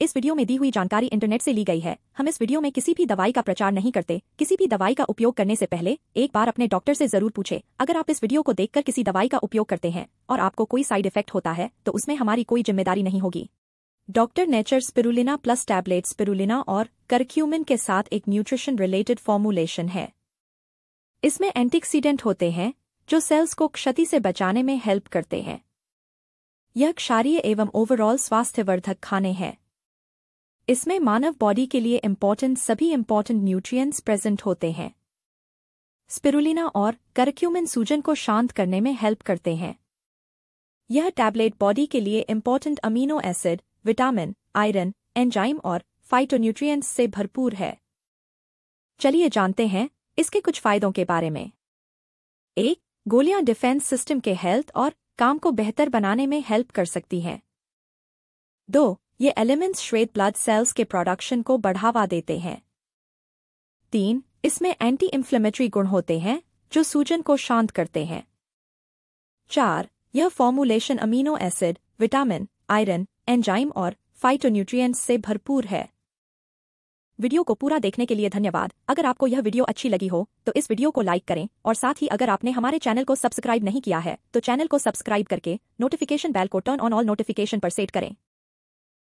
इस वीडियो में दी हुई जानकारी इंटरनेट से ली गई है हम इस वीडियो में किसी भी दवाई का प्रचार नहीं करते किसी भी दवाई का उपयोग करने से पहले एक बार अपने डॉक्टर से जरूर पूछे अगर आप इस वीडियो को देखकर किसी दवाई का उपयोग करते हैं और आपको कोई साइड इफेक्ट होता है तो उसमें हमारी कोई जिम्मेदारी नहीं होगी doctor nature spirulina plus tablet spirulina और करक्यूमिन के साथ एक न्यूट्रिशन रिलेटेड फॉर्मुलेशन है इसमें एंटीक्सीडेंट होते हैं जो सेल्स को क्षति से बचाने में हेल्प करते हैं यह क्षारीय एवं ओवरऑल स्वास्थ्यवर्धक खाने हैं इसमें मानव बॉडी के लिए इम्पॉर्टेंट सभी इम्पॉर्टेंट न्यूट्रिएंट्स प्रेजेंट होते हैं स्पिरुलिना और करक्यूमिन सूजन को शांत करने में हेल्प करते हैं यह टैबलेट बॉडी के लिए important amino acid vitamin iron enzyme और फाइटोन्यूट्रिएंट्स से भरपूर है चलिए जानते हैं इसके कुछ फायदों के बारे में एक गोलियां डिफेंस सिस्टम के हेल्थ और काम को बेहतर बनाने में हेल्प कर सकती हैं दो ये एलिमेंट्स श्वेत ब्लड सेल्स के प्रोडक्शन को बढ़ावा देते हैं तीन इसमें एंटी इन्फ्लेमेटरी गुण होते हैं जो सूजन को शांत करते हैं चार यह formulation amino acid vitamin iron enzyme और फाइटोन्यूट्रिएंट्स से भरपूर है वीडियो को पूरा देखने के लिए धन्यवाद अगर आपको यह वीडियो अच्छी लगी हो तो इस वीडियो को लाइक करें और साथ ही अगर आपने हमारे चैनल को सब्सक्राइब नहीं किया है तो चैनल को सब्सक्राइब करके नोटिफिकेशन बेल को टर्न ऑन ऑल नोटिफिकेशन पर सेट करें